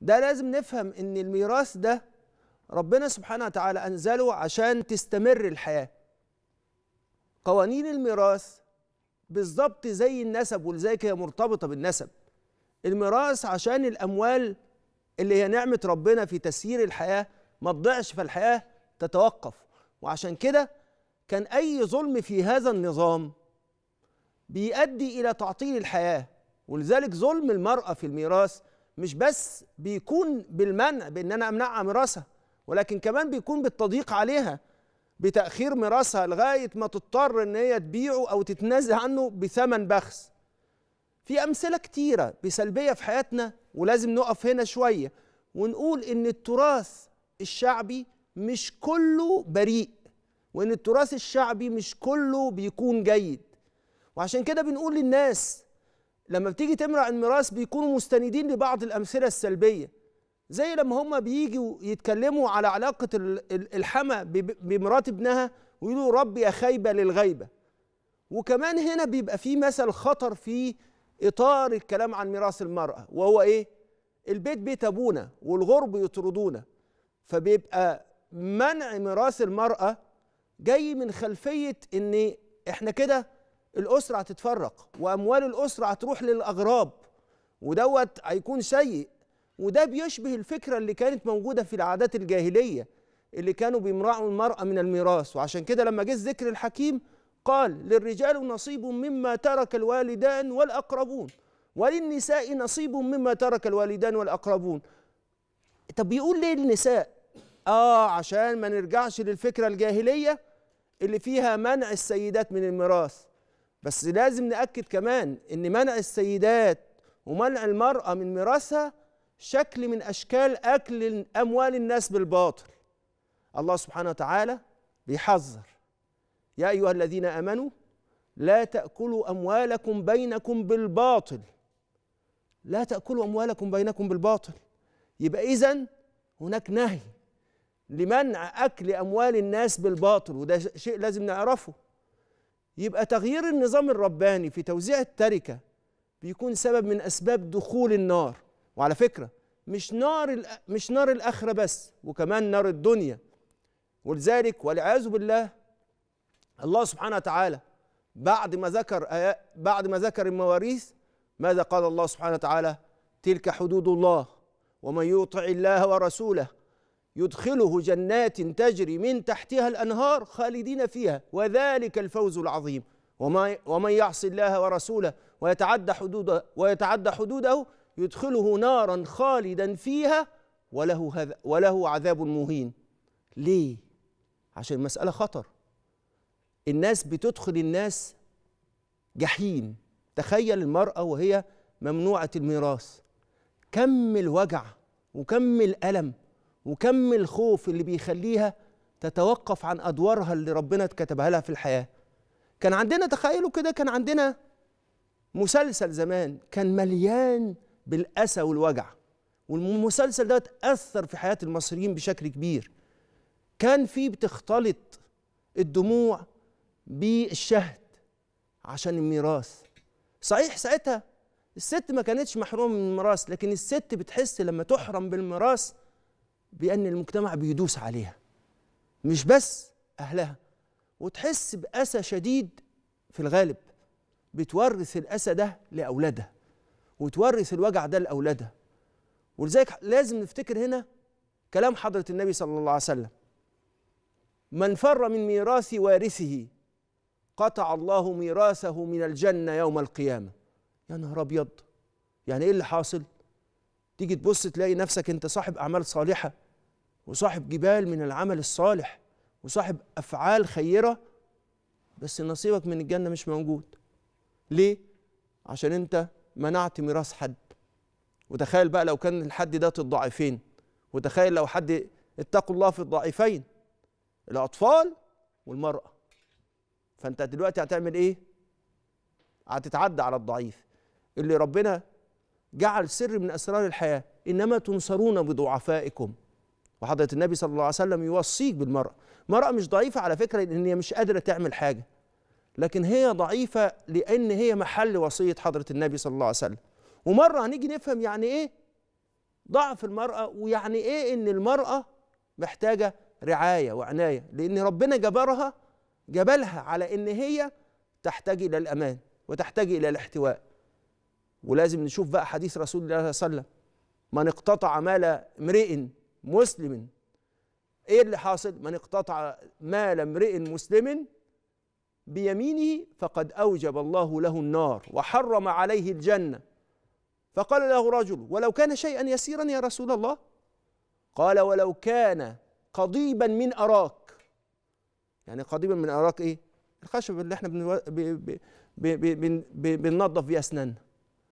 ده لازم نفهم ان الميراث ده ربنا سبحانه وتعالى انزله عشان تستمر الحياه قوانين الميراث بالظبط زي النسب ولذلك هي مرتبطه بالنسب الميراث عشان الاموال اللي هي نعمه ربنا في تسيير الحياه ما تضيعش فالحياه تتوقف وعشان كده كان اي ظلم في هذا النظام بيؤدي الى تعطيل الحياه ولذلك ظلم المراه في الميراث مش بس بيكون بالمنع بان انا امنعها ميراثها ولكن كمان بيكون بالتضييق عليها بتاخير ميراثها لغايه ما تضطر ان هي تبيعه او تتنازل عنه بثمن بخس في امثله كتيره بسلبيه في حياتنا ولازم نقف هنا شويه ونقول ان التراث الشعبي مش كله بريء وان التراث الشعبي مش كله بيكون جيد وعشان كده بنقول للناس لما بتيجي تمنع الميراث بيكونوا مستندين لبعض الامثله السلبيه زي لما هم بييجوا يتكلموا على علاقه الحما بمرات ابنها ويقولوا ربي يا خايبه للغيبه وكمان هنا بيبقى في مثل خطر في اطار الكلام عن ميراث المراه وهو ايه البيت بيت ابونا والغرب يطردونا فبيبقى منع ميراث المراه جاي من خلفيه ان احنا كده الأسرة هتتفرق وأموال الأسرة هتروح للأغراب ودوت هيكون سيء وده بيشبه الفكرة اللي كانت موجودة في العادات الجاهلية اللي كانوا بيمرعوا المرأة من الميراث وعشان كده لما جه ذكر الحكيم قال للرجال نصيب مما ترك الوالدان والأقربون وللنساء نصيب مما ترك الوالدان والأقربون طب بيقول ليه النساء آه عشان ما نرجعش للفكرة الجاهلية اللي فيها منع السيدات من الميراث بس لازم نأكد كمان إن منع السيدات ومنع المرأة من ميراثها شكل من أشكال أكل أموال الناس بالباطل الله سبحانه وتعالى بيحذر يا أيها الذين آمنوا لا تأكلوا أموالكم بينكم بالباطل لا تأكلوا أموالكم بينكم بالباطل يبقى إذا هناك نهي لمنع أكل أموال الناس بالباطل وده شيء لازم نعرفه يبقى تغيير النظام الرباني في توزيع التركه بيكون سبب من اسباب دخول النار وعلى فكره مش نار مش نار الاخره بس وكمان نار الدنيا ولذلك والعياذ بالله الله سبحانه وتعالى بعد ما ذكر بعد ما ذكر المواريث ماذا قال الله سبحانه وتعالى تلك حدود الله ومن يطع الله ورسوله يدخله جنات تجري من تحتها الانهار خالدين فيها وذلك الفوز العظيم وما ومن يعص الله ورسوله ويتعدى حدوده ويتعدى حدوده يدخله نارا خالدا فيها وله وله عذاب مهين ليه عشان المساله خطر الناس بتدخل الناس جحيم تخيل المراه وهي ممنوعه الميراث كم الوجع وكم الالم وكم الخوف اللي بيخليها تتوقف عن أدوارها اللي ربنا كتبها لها في الحياة كان عندنا تخيلوا كده كان عندنا مسلسل زمان كان مليان بالأسى والوجع والمسلسل ده أثر في حياة المصريين بشكل كبير كان فيه بتختلط الدموع بالشهد عشان الميراث صحيح ساعتها الست ما كانتش محرومة من الميراث لكن الست بتحس لما تحرم بالميراث بأن المجتمع بيدوس عليها مش بس أهلها وتحس بأسى شديد في الغالب بتورث الأسى ده لأولادها وتورث الوجع ده لأولادها ولذلك لازم نفتكر هنا كلام حضرة النبي صلى الله عليه وسلم من فر من ميراث وارثه قطع الله ميراثه من الجنة يوم القيامة يا نهار أبيض يعني إيه اللي حاصل؟ تيجي تبص تلاقي نفسك انت صاحب اعمال صالحه وصاحب جبال من العمل الصالح وصاحب افعال خيره بس نصيبك من الجنه مش موجود ليه عشان انت منعت ميراث حد وتخيل بقى لو كان الحد ده الضعيفين وتخيل لو حد اتقوا الله في الضعيفين الاطفال والمراه فانت دلوقتي هتعمل ايه هتتعدى على الضعيف اللي ربنا جعل سر من أسرار الحياة إنما تنصرون بضعفائكم وحضرة النبي صلى الله عليه وسلم يوصيك بالمرأة مرأة مش ضعيفة على فكرة إن هي مش قادرة تعمل حاجة لكن هي ضعيفة لأن هي محل وصية حضرة النبي صلى الله عليه وسلم ومرة هنيجي نفهم يعني إيه ضعف المرأة ويعني إيه إن المرأة محتاجة رعاية وعناية لأن ربنا جبرها جبلها على إن هي تحتاج إلى الأمان وتحتاج إلى الاحتواء ولازم نشوف بقى حديث رسول الله صلى الله عليه وسلم من اقتطع مال امرئ مسلم ايه اللي حاصل من اقتطع مال امرئ مسلم بيمينه فقد اوجب الله له النار وحرم عليه الجنه فقال له رجل ولو كان شيئا يسيرا يا رسول الله قال ولو كان قضيبا من اراك يعني قضيبا من اراك ايه الخشب اللي احنا بننظف بيه اسناننا